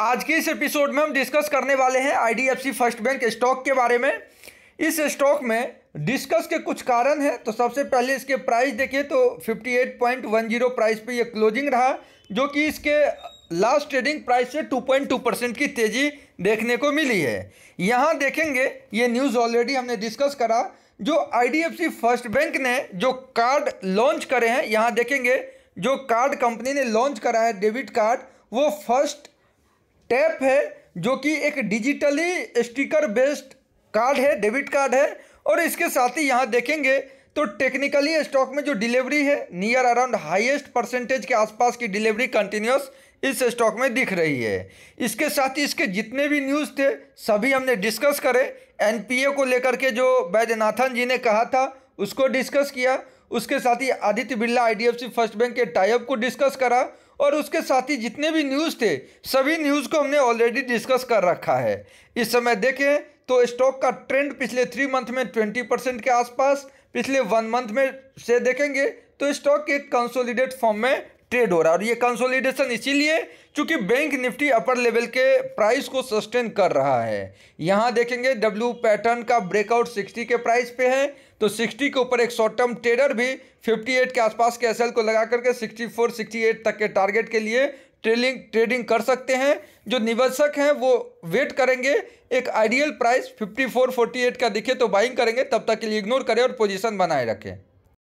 आज के इस एपिसोड में हम डिस्कस करने वाले हैं आईडीएफसी फर्स्ट बैंक स्टॉक के बारे में इस स्टॉक में डिस्कस के कुछ कारण हैं तो सबसे पहले इसके प्राइस देखिए तो 58.10 प्राइस पे ये क्लोजिंग रहा जो कि इसके लास्ट ट्रेडिंग प्राइस से 2.2 परसेंट की तेज़ी देखने को मिली है यहाँ देखेंगे ये न्यूज़ ऑलरेडी हमने डिस्कस करा जो सी फर्स्ट बैंक ने जो कार्ड लॉन्च करे हैं यहाँ देखेंगे जो कार्ड कंपनी ने लॉन्च करा है डेबिट कार्ड वो फर्स्ट टैप है जो कि एक डिजिटली स्टिकर बेस्ड कार्ड है डेबिट कार्ड है और इसके साथ ही यहाँ देखेंगे तो टेक्निकली स्टॉक में जो डिलीवरी है नियर अराउंड हाईएस्ट परसेंटेज के आसपास की डिलीवरी कंटिन्यूस इस स्टॉक में दिख रही है इसके साथ ही इसके जितने भी न्यूज़ थे सभी हमने डिस्कस करे एनपीए को लेकर के जो बैद्यनाथन जी ने कहा था उसको डिस्कस किया उसके साथ ही Aditya Birla I first bank के टाइप को डिस्कस करा और उसके साथ ही जितने भी न्यूज़ थे सभी न्यूज़ को हमने ऑलरेडी डिस्कस कर रखा है इस समय देखें तो स्टॉक का ट्रेंड पिछले थ्री मंथ में ट्वेंटी परसेंट के आसपास पिछले वन मंथ में से देखेंगे तो स्टॉक एक कंसोलिडेट फॉर्म में ट्रेड हो रहा है और ये कंसोलिडेशन इसीलिए क्योंकि बैंक निफ्टी अपर लेवल के प्राइस को सस्टेन कर रहा है यहाँ देखेंगे डब्ल्यू पैटर्न का ब्रेकआउट 60 के प्राइस पे है तो 60 के ऊपर एक शॉर्ट टर्म ट्रेडर भी 58 के आसपास के एसएल को लगा करके 64 68 तक के टारगेट के लिए ट्रेलिंग ट्रेडिंग कर सकते हैं जो निवेशक हैं वो वेट करेंगे एक आइडियल प्राइस 5448 का दिखे तो बाइंग करेंगे तब तक के लिए इग्नोर करें और पोजिशन बनाए रखें